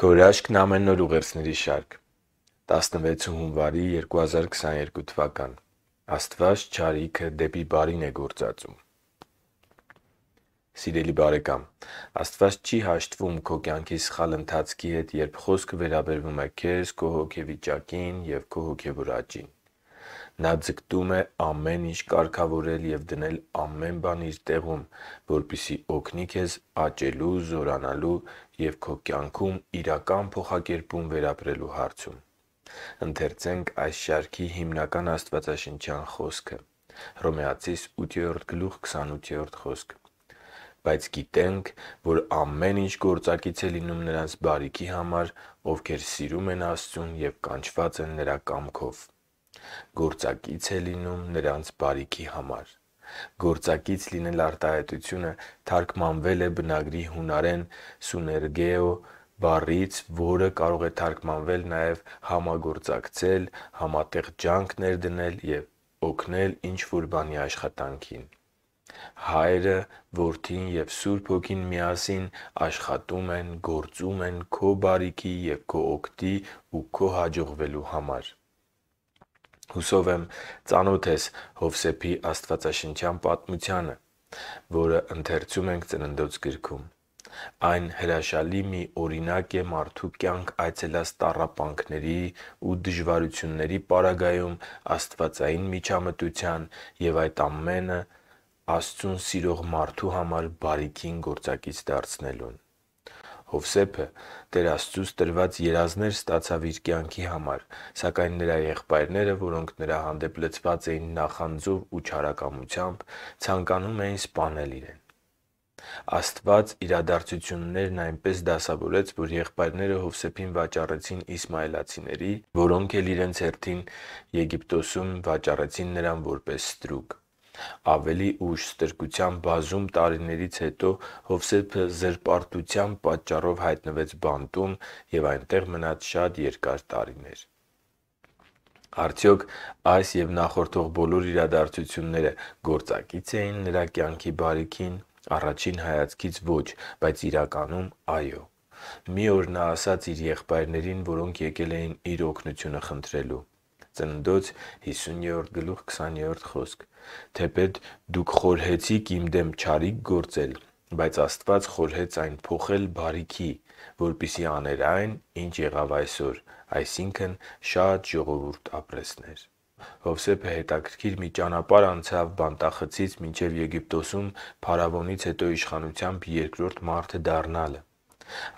Քորաշկն ամեն օր ուղերձների շարք 16 հունվարի 2022 թվական Աստված ճարիքը դեպի բարին է գործածում Սիրելի բարեկամ Աստված չի հաշտվում քո կյանքի սխալ ընթացքի հետ երբ խոսքը վերաբերվում է քեզ քո հոգեվիճակին եւ քո հոգեվոր աճին Նա ձգտում է ամեն ինչ կարգավորել և դնել ամեն բան իր տեղում, որպեսզի օգնի քեզ աճելու, զորանալու և քո կյանքում իրական փոխակերպում վերապրելու հարցում։ «Բայց գիտենք, որ ամեն ինչ գործակից է լինում նրանց բարիքի համար, ովքեր սիրում են Աստծուն և կանչված են Նրա կամքով» Գործակից է լինում նրանց բարիքի համար։ Գործակից լինել արտահայտությունը թարգմանվել է բնագրի հունարեն «սուներգեո» բառից, որը կարող է թարգմանվել նաև համագործակցել, համատեղ ջանք ներդնել և օգնել ինչ-որ բանի աշխատանքին։ Հայրը, Որդին և Սուրբ Հոգին միասին աշխատում են, գործում են քո բարիքի և քո օգտի ու քո հաջողվելու համար Հուսով եմ ծանոթ ես Հովսեփի աստվածաշնչյան պատմությանը, որը ընթերցում ենք Ծննդոց գրքում։ Այն հրաշալի մի օրինակ է մարդու կյանք այցելած տառապանքների ու դժվարությունների պարագայում աստվածային միջամտության և այդ ամենը Աստծուն սիրող մարդու համար բարիքին գործակից դարձնելուն Հովսեփը Տեր Աստծուց տրված երազներ ստացավ իր կյանքի համար, սակայն նրա եղբայրները, որոնք նրա հանդեպ լցված էին նախանձով ու չարակամությամբ, ցանկանում էին սպանել իրեն։ Աստված իրադարձություններն այնպես դասավորեց, որ եղբայրները Հովսեփին վաճառեցին իսմաիլացիների, որոնք էլ իրենց հերթին Եգիպտոսում վաճառեցին նրան որպես ստրուկ։ Ավելի ուշ, ստրկության բազում տարիներից հետո Հովսեփը զրպարտության պատճառով հայտնվեց բանտում և այնտեղ մնաց շատ երկար տարիներ։ Արդյոք այս և նախորդող բոլոր իրադարձությունները գործակի՞ց էին նրա կյանքի բարիքին։ Առաջին հայացքից ոչ, բայց իրականում՝ այո։ Մի օր նա ասաց իր եղբայրներին, որոնք եկել էին իր օգնությունը խնդրելու. Ծննդոց 50-րդ գլուխ 20-րդ խոսք. «Թեպետ դուք խորհեցիք իմ դեմ չարիք գործել, բայց Աստված խորհեց այն փոխել բարիքի, որպեսզի աներ այն, ինչ եղավ այսօր, այսինքն՝ շատ ժողովուրդ ապրեսներ»։ Հովսեփը հետաքրքիր մի ճանապարհ անցավ Բանտախցից մինչև Եգիպտոսում փարավոնից հետո իշխանությամբ երկրորդ մարդը դառնալը։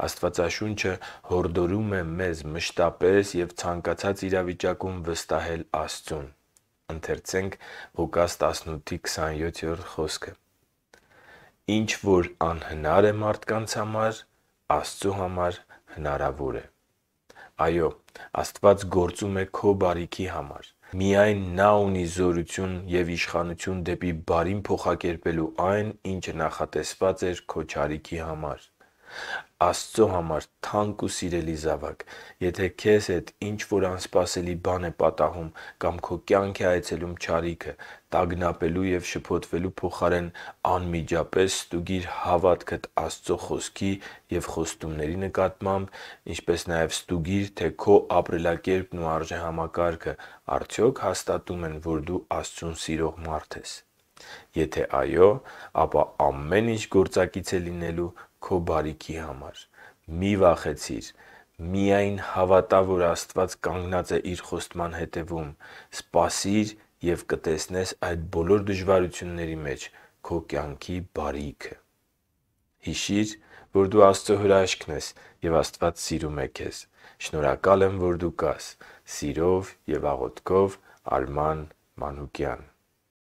Աստվածաշունչը հորդորում է մեզ մշտապես և ցանկացած իրավիճակում վստահել Աստծուն։ «Ինչ որ անհնար է մարդկանց համար, Աստծու համար հնարավոր է» (Ղուկաս 17․27)։ Այո, Աստված գործում է քո բարիքի համար։ Միայն Նա ունի զորություն և իշխանություն դեպի բարին փոխակերպելու այն, ինչը նախատեսված էր քո չարիքի համար։ Աստծո համար թանկ ու սիրելի զավակ, եթե քեզ հետ ինչ-որ անսպասելի բան է պատահում կամ քո կյանք է այցելում չարիքը, տագնապելու և շփոթվելու փոխարեն անմիջապես ստուգիր հավատքդ Աստծո Խոսքի և խոստումների նկատմամբ, ինչպես նաև ստուգիր, թե քո ապրելակերպն ու արժեհամակարգը արդյոք հաստատում են, որ դու Աստծուն սիրող մարդ ես։ Եթե այո, ապա ամեն ինչ գործակից է լինելու քո բարիքի համար։ Մի վախեցիր։ Միայն հավատա, որ Աստված կանգնած է Իր խոստման հետևում։ Սպասի՛ր և կտեսնես այդ բոլոր դժվարությունների մեջ քո կյանքի բարիքը։ Հիշի՛ր, որ դու Աստծո հրաշքն ես, և Աստված սիրում է քեզ։ Շնորհակալ եմ, որ դու կա՛ս։ Սիրով և աղոթքով Արման Մանուկյան